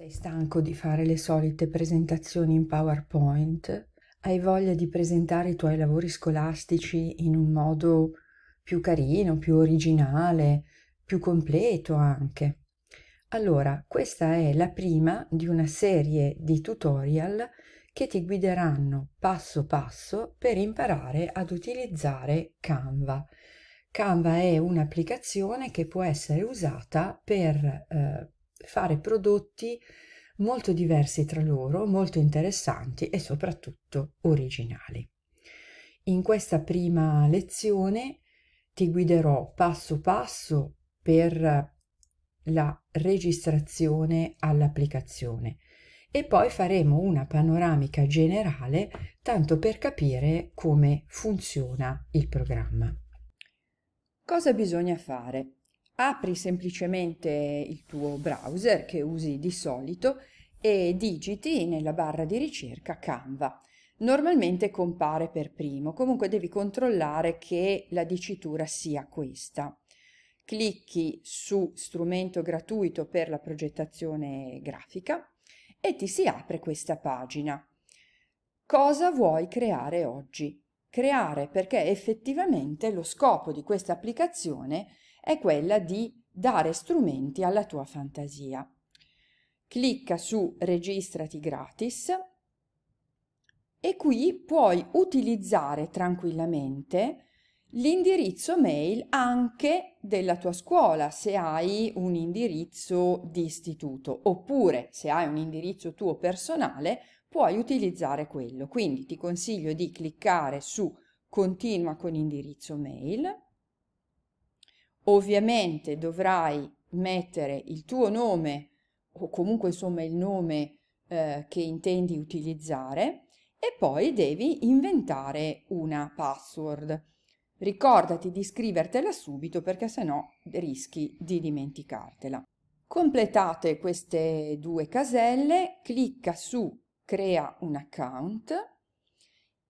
Sei stanco di fare le solite presentazioni in PowerPoint? Hai voglia di presentare i tuoi lavori scolastici in un modo più carino, più originale, più completo anche? Allora, questa è la prima di una serie di tutorial che ti guideranno passo passo per imparare ad utilizzare Canva. Canva è un'applicazione che può essere usata per eh, fare prodotti molto diversi tra loro, molto interessanti e soprattutto originali. In questa prima lezione ti guiderò passo passo per la registrazione all'applicazione e poi faremo una panoramica generale tanto per capire come funziona il programma. Cosa bisogna fare? Apri semplicemente il tuo browser che usi di solito e digiti nella barra di ricerca Canva. Normalmente compare per primo, comunque devi controllare che la dicitura sia questa. Clicchi su strumento gratuito per la progettazione grafica e ti si apre questa pagina. Cosa vuoi creare oggi? Creare perché effettivamente lo scopo di questa applicazione è è quella di dare strumenti alla tua fantasia. Clicca su Registrati gratis e qui puoi utilizzare tranquillamente l'indirizzo mail anche della tua scuola se hai un indirizzo di istituto oppure se hai un indirizzo tuo personale puoi utilizzare quello quindi ti consiglio di cliccare su continua con indirizzo mail ovviamente dovrai mettere il tuo nome o comunque insomma il nome eh, che intendi utilizzare e poi devi inventare una password. Ricordati di scrivertela subito perché sennò rischi di dimenticartela. Completate queste due caselle, clicca su crea un account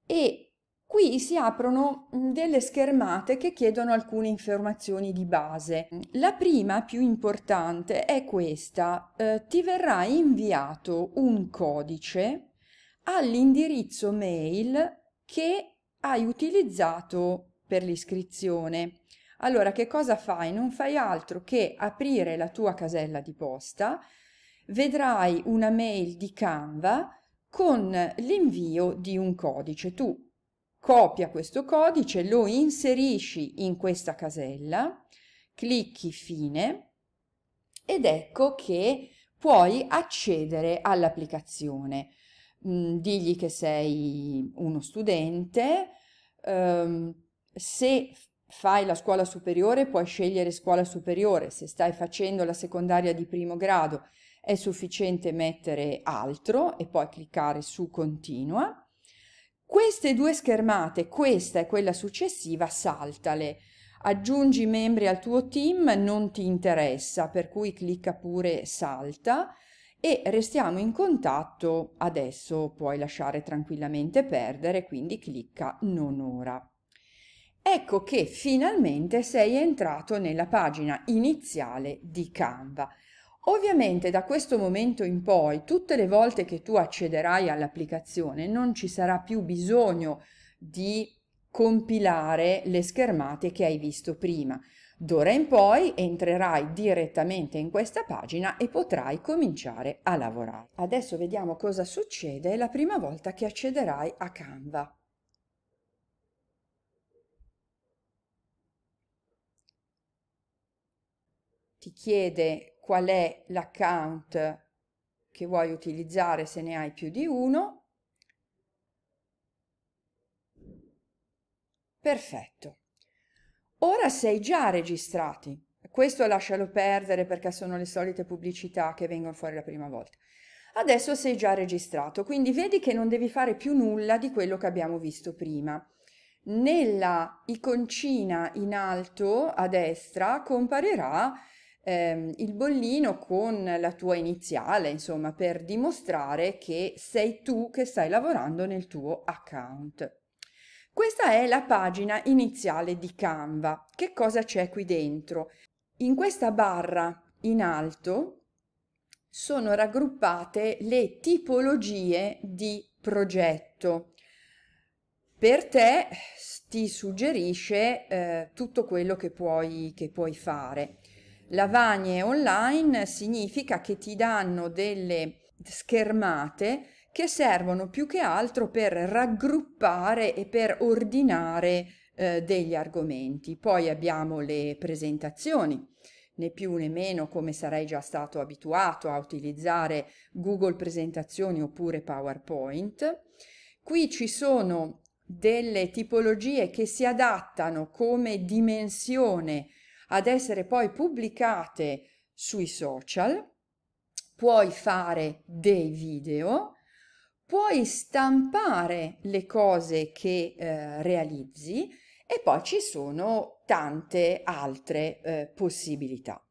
e Qui si aprono mm, delle schermate che chiedono alcune informazioni di base. La prima, più importante, è questa. Eh, ti verrà inviato un codice all'indirizzo mail che hai utilizzato per l'iscrizione. Allora, che cosa fai? Non fai altro che aprire la tua casella di posta, vedrai una mail di Canva con l'invio di un codice. Tu copia questo codice, lo inserisci in questa casella, clicchi fine ed ecco che puoi accedere all'applicazione. Mm, digli che sei uno studente, ehm, se fai la scuola superiore puoi scegliere scuola superiore, se stai facendo la secondaria di primo grado è sufficiente mettere altro e poi cliccare su continua queste due schermate, questa e quella successiva, saltale. Aggiungi membri al tuo team, non ti interessa, per cui clicca pure salta e restiamo in contatto. Adesso puoi lasciare tranquillamente perdere, quindi clicca non ora. Ecco che finalmente sei entrato nella pagina iniziale di Canva Ovviamente da questo momento in poi, tutte le volte che tu accederai all'applicazione, non ci sarà più bisogno di compilare le schermate che hai visto prima. D'ora in poi entrerai direttamente in questa pagina e potrai cominciare a lavorare. Adesso vediamo cosa succede la prima volta che accederai a Canva. Ti chiede qual è l'account che vuoi utilizzare se ne hai più di uno. Perfetto. Ora sei già registrati. Questo lascialo perdere perché sono le solite pubblicità che vengono fuori la prima volta. Adesso sei già registrato, quindi vedi che non devi fare più nulla di quello che abbiamo visto prima. Nella iconcina in alto a destra comparirà ehm, il bollino con la tua iniziale, insomma, per dimostrare che sei tu che stai lavorando nel tuo account. Questa è la pagina iniziale di Canva. Che cosa c'è qui dentro? In questa barra in alto sono raggruppate le tipologie di progetto. Per te ti suggerisce eh, tutto quello che puoi, che puoi fare. Lavagne online significa che ti danno delle schermate che servono più che altro per raggruppare e per ordinare eh, degli argomenti. Poi abbiamo le presentazioni né più né meno come sarei già stato abituato a utilizzare Google Presentazioni oppure PowerPoint. Qui ci sono delle tipologie che si adattano come dimensione ad essere poi pubblicate sui social, puoi fare dei video, puoi stampare le cose che eh, realizzi e poi ci sono tante altre eh, possibilità.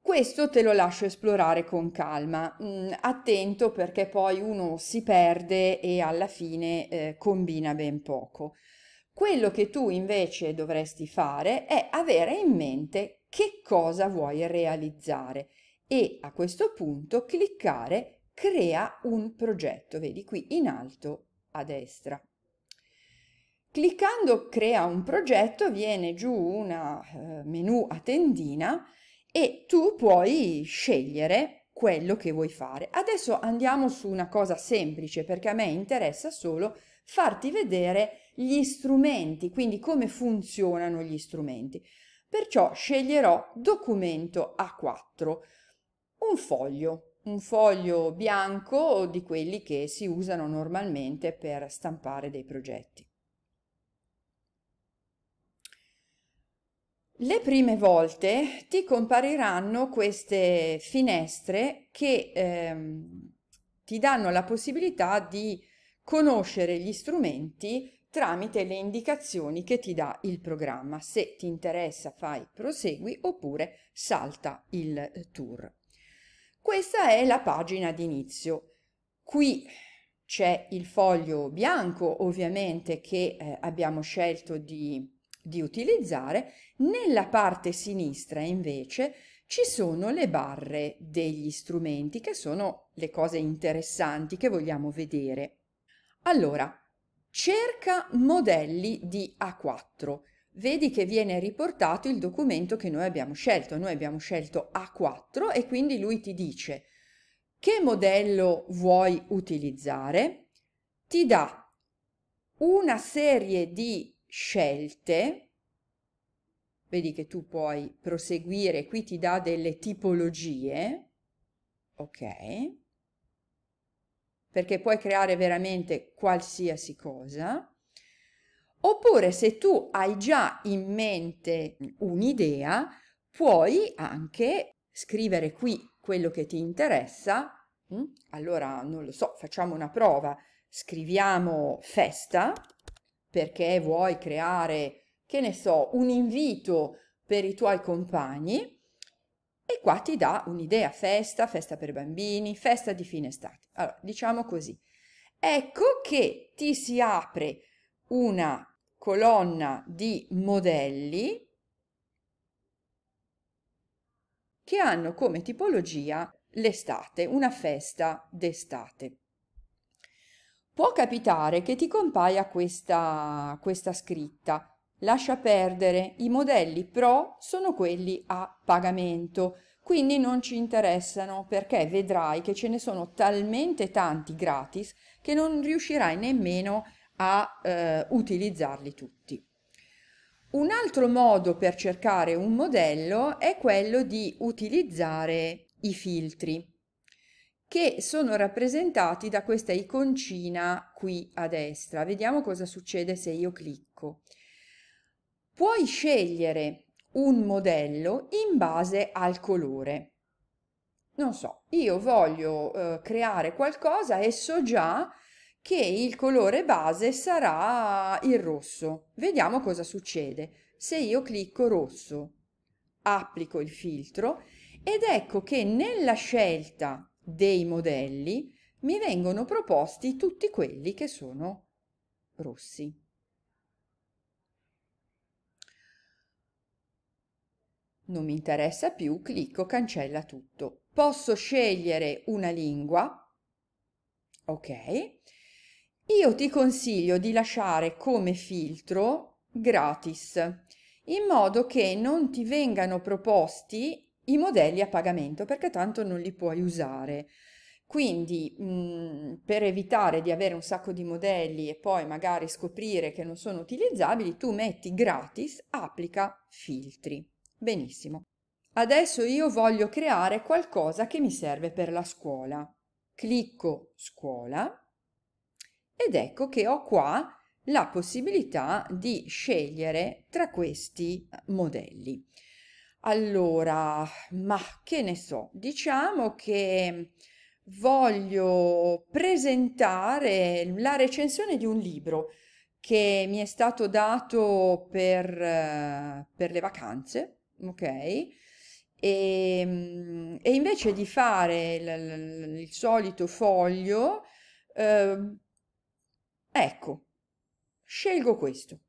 Questo te lo lascio esplorare con calma, mm, attento perché poi uno si perde e alla fine eh, combina ben poco. Quello che tu invece dovresti fare è avere in mente che cosa vuoi realizzare e a questo punto cliccare crea un progetto, vedi qui in alto a destra. Cliccando crea un progetto viene giù un eh, menu a tendina e tu puoi scegliere quello che vuoi fare. Adesso andiamo su una cosa semplice perché a me interessa solo farti vedere gli strumenti, quindi come funzionano gli strumenti. Perciò sceglierò documento A4, un foglio, un foglio bianco di quelli che si usano normalmente per stampare dei progetti. Le prime volte ti compariranno queste finestre che ehm, ti danno la possibilità di conoscere gli strumenti tramite le indicazioni che ti dà il programma. Se ti interessa fai prosegui oppure salta il eh, tour. Questa è la pagina d'inizio. Qui c'è il foglio bianco ovviamente che eh, abbiamo scelto di, di utilizzare. Nella parte sinistra invece ci sono le barre degli strumenti che sono le cose interessanti che vogliamo vedere. Allora, cerca modelli di A4. Vedi che viene riportato il documento che noi abbiamo scelto. Noi abbiamo scelto A4 e quindi lui ti dice che modello vuoi utilizzare. Ti dà una serie di scelte. Vedi che tu puoi proseguire, qui ti dà delle tipologie. Ok perché puoi creare veramente qualsiasi cosa. Oppure se tu hai già in mente un'idea, puoi anche scrivere qui quello che ti interessa. Mm? Allora, non lo so, facciamo una prova. Scriviamo festa perché vuoi creare, che ne so, un invito per i tuoi compagni e qua ti dà un'idea, festa, festa per bambini, festa di fine estate. Allora, diciamo così. Ecco che ti si apre una colonna di modelli che hanno come tipologia l'estate, una festa d'estate. Può capitare che ti compaia questa, questa scritta Lascia perdere, i modelli Pro sono quelli a pagamento, quindi non ci interessano perché vedrai che ce ne sono talmente tanti gratis che non riuscirai nemmeno a eh, utilizzarli tutti. Un altro modo per cercare un modello è quello di utilizzare i filtri che sono rappresentati da questa iconcina qui a destra. Vediamo cosa succede se io clicco puoi scegliere un modello in base al colore. Non so, io voglio eh, creare qualcosa e so già che il colore base sarà il rosso. Vediamo cosa succede. Se io clicco rosso, applico il filtro ed ecco che nella scelta dei modelli mi vengono proposti tutti quelli che sono rossi. non mi interessa più, clicco cancella tutto. Posso scegliere una lingua, ok? Io ti consiglio di lasciare come filtro gratis, in modo che non ti vengano proposti i modelli a pagamento, perché tanto non li puoi usare. Quindi, mh, mm, per evitare di avere un sacco di modelli e poi magari scoprire che non sono utilizzabili, tu metti gratis, applica filtri. Benissimo. Adesso io voglio creare qualcosa che mi serve per la scuola. Clicco scuola ed ecco che ho qua la possibilità di scegliere tra questi eh, modelli. Allora, ma che ne so, diciamo che voglio presentare la recensione di un libro che mi è stato dato per, eh, per le vacanze ok? E, ehm, e invece di fare il, il solito foglio, eh, ecco, scelgo questo.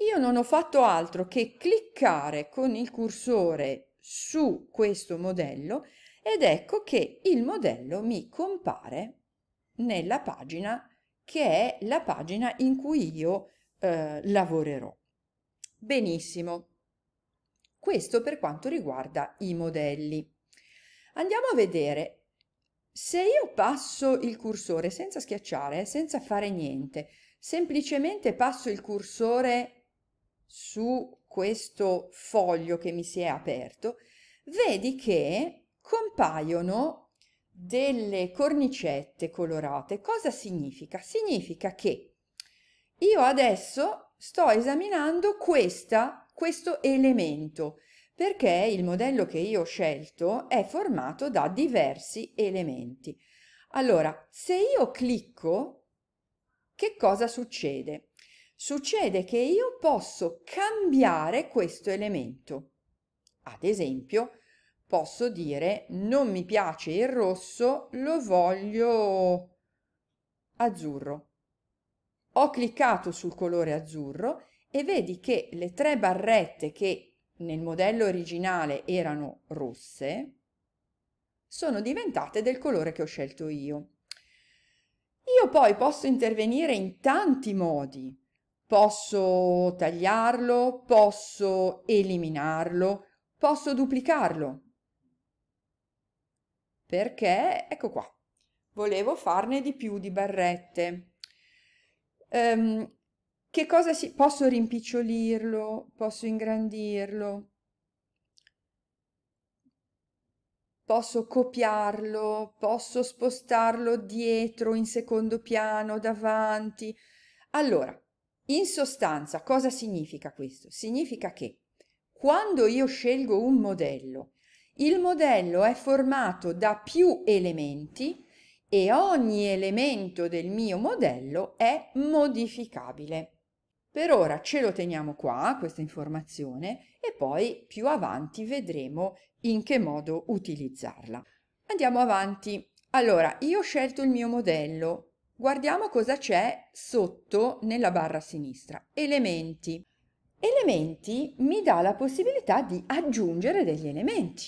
Io non ho fatto altro che cliccare con il cursore su questo modello ed ecco che il modello mi compare nella pagina che è la pagina in cui io eh, lavorerò. Benissimo. Questo per quanto riguarda i modelli. Andiamo a vedere se io passo il cursore senza schiacciare, senza fare niente, semplicemente passo il cursore su questo foglio che mi si è aperto, vedi che compaiono delle cornicette colorate. Cosa significa? Significa che io adesso sto esaminando questa questo elemento perché il modello che io ho scelto è formato da diversi elementi. Allora, se io clicco, che cosa succede? Succede che io posso cambiare questo elemento. Ad esempio, posso dire non mi piace il rosso, lo voglio azzurro. Ho cliccato sul colore azzurro e vedi che le tre barrette che nel modello originale erano rosse sono diventate del colore che ho scelto io. Io poi posso intervenire in tanti modi. Posso tagliarlo, posso eliminarlo, posso duplicarlo. Perché, ecco qua, volevo farne di più di barrette. Um, che cosa si... posso rimpicciolirlo, posso ingrandirlo, posso copiarlo, posso spostarlo dietro, in secondo piano, davanti. Allora, in sostanza, cosa significa questo? Significa che quando io scelgo un modello, il modello è formato da più elementi e ogni elemento del mio modello è modificabile. Per ora ce lo teniamo qua, questa informazione, e poi più avanti vedremo in che modo utilizzarla. Andiamo avanti. Allora, io ho scelto il mio modello. Guardiamo cosa c'è sotto nella barra sinistra. Elementi. Elementi mi dà la possibilità di aggiungere degli elementi.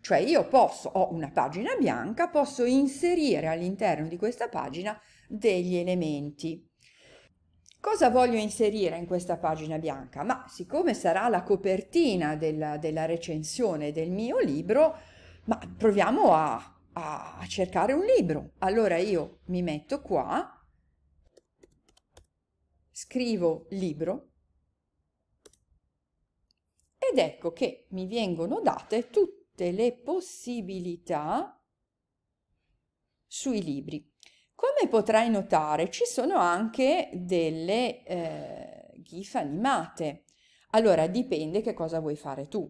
Cioè io posso, ho una pagina bianca, posso inserire all'interno di questa pagina degli elementi. Cosa voglio inserire in questa pagina bianca? Ma siccome sarà la copertina della, della recensione del mio libro, ma proviamo a, a cercare un libro. Allora io mi metto qua, scrivo libro ed ecco che mi vengono date tutte le possibilità sui libri. Come potrai notare, ci sono anche delle eh, GIF animate. Allora, dipende che cosa vuoi fare tu.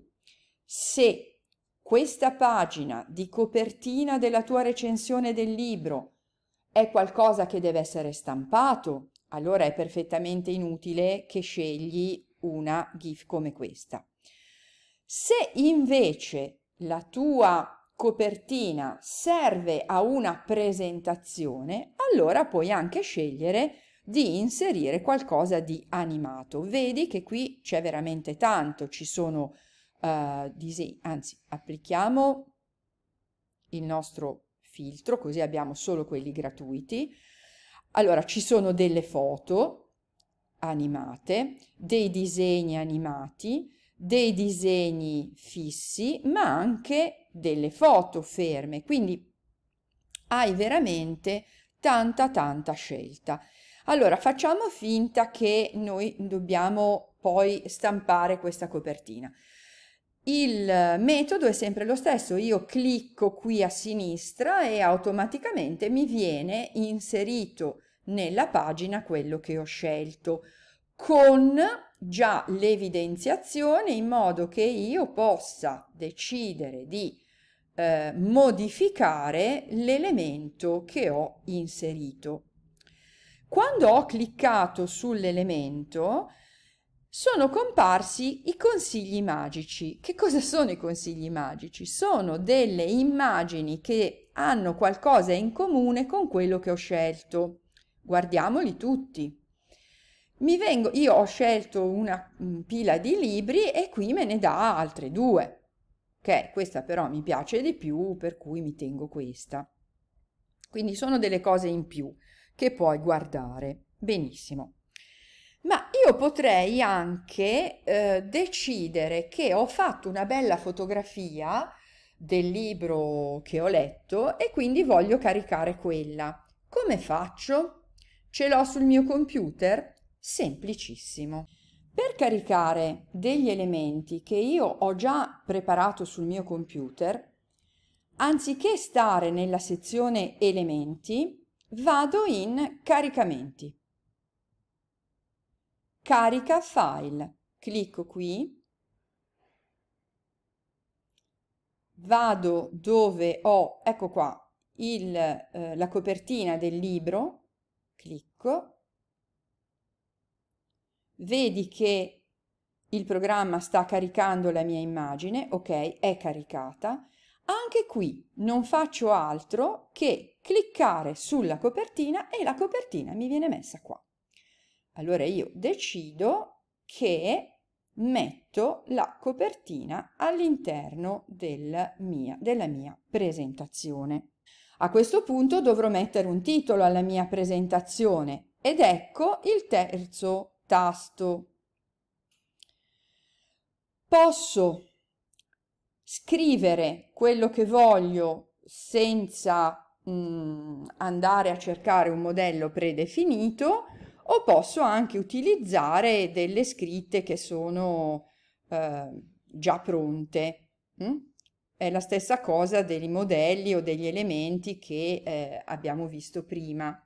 Se questa pagina di copertina della tua recensione del libro è qualcosa che deve essere stampato, allora è perfettamente inutile che scegli una GIF come questa. Se invece la tua copertina serve a una presentazione, allora puoi anche scegliere di inserire qualcosa di animato. Vedi che qui c'è veramente tanto, ci sono uh, eh, disegni, anzi applichiamo il nostro filtro, così abbiamo solo quelli gratuiti. Allora, ci sono delle foto animate, dei disegni animati, dei disegni fissi, ma anche delle foto ferme, quindi hai veramente tanta tanta scelta. Allora, facciamo finta che noi dobbiamo poi stampare questa copertina. Il metodo è sempre lo stesso, io clicco qui a sinistra e automaticamente mi viene inserito nella pagina quello che ho scelto con già l'evidenziazione in modo che io possa decidere di eh, modificare l'elemento che ho inserito. Quando ho cliccato sull'elemento sono comparsi i consigli magici. Che cosa sono i consigli magici? Sono delle immagini che hanno qualcosa in comune con quello che ho scelto. Guardiamoli tutti mi vengo, io ho scelto una mm, pila di libri e qui me ne dà altre due. Ok, questa però mi piace di più, per cui mi tengo questa. Quindi sono delle cose in più che puoi guardare. Benissimo. Ma io potrei anche eh, decidere che ho fatto una bella fotografia del libro che ho letto e quindi voglio caricare quella. Come faccio? Ce l'ho sul mio computer? semplicissimo. Per caricare degli elementi che io ho già preparato sul mio computer, anziché stare nella sezione elementi, vado in caricamenti. Carica file. Clicco qui. Vado dove ho, ecco qua, il, eh, la copertina del libro. Clicco vedi che il programma sta caricando la mia immagine, ok, è caricata. Anche qui non faccio altro che cliccare sulla copertina e la copertina mi viene messa qua. Allora io decido che metto la copertina all'interno del della mia presentazione. A questo punto dovrò mettere un titolo alla mia presentazione ed ecco il terzo tasto. Posso scrivere quello che voglio senza mh, mm, andare a cercare un modello predefinito o posso anche utilizzare delle scritte che sono eh, già pronte. Mm? È la stessa cosa dei modelli o degli elementi che eh, abbiamo visto prima.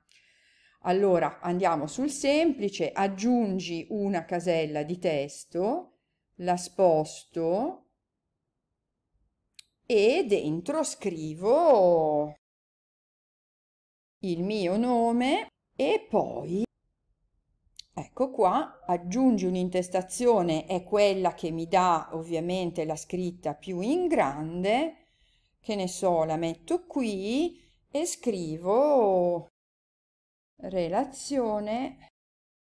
Allora andiamo sul semplice, aggiungi una casella di testo, la sposto e dentro scrivo il mio nome e poi Ecco qua, aggiungi un'intestazione, è quella che mi dà ovviamente la scritta più in grande, che ne so, la metto qui e scrivo relazione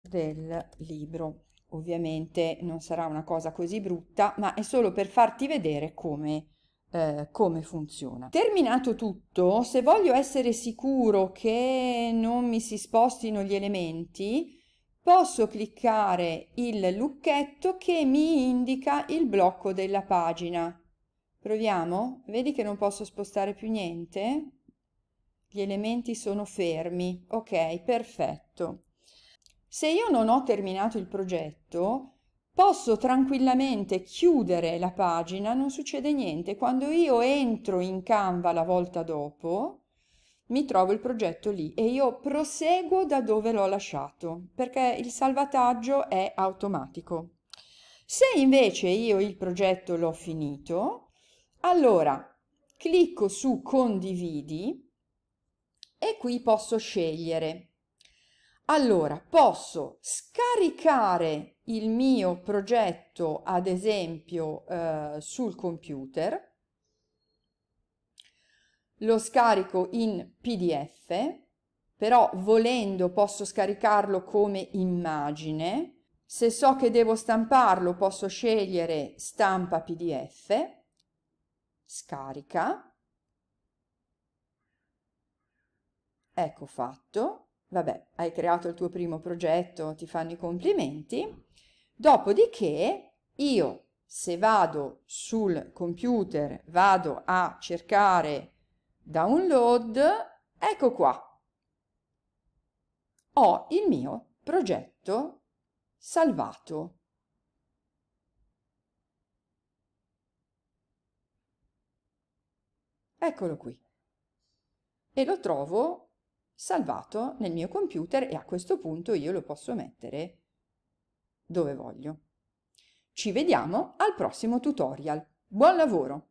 del libro. Ovviamente non sarà una cosa così brutta, ma è solo per farti vedere come, eh, come funziona. Terminato tutto, se voglio essere sicuro che non mi si spostino gli elementi, posso cliccare il lucchetto che mi indica il blocco della pagina. Proviamo? Vedi che non posso spostare più niente? gli elementi sono fermi. Ok, perfetto. Se io non ho terminato il progetto, posso tranquillamente chiudere la pagina, non succede niente. Quando io entro in Canva la volta dopo, mi trovo il progetto lì e io proseguo da dove l'ho lasciato, perché il salvataggio è automatico. Se invece io il progetto l'ho finito, allora clicco su condividi e qui posso scegliere. Allora, posso scaricare il mio progetto, ad esempio, eh, sul computer, lo scarico in PDF, però volendo posso scaricarlo come immagine, se so che devo stamparlo posso scegliere stampa PDF, scarica, Ecco fatto. Vabbè, hai creato il tuo primo progetto, ti fanno i complimenti. Dopodiché io se vado sul computer, vado a cercare download, ecco qua. Ho il mio progetto salvato. Eccolo qui. E lo trovo salvato nel mio computer e a questo punto io lo posso mettere dove voglio. Ci vediamo al prossimo tutorial. Buon lavoro!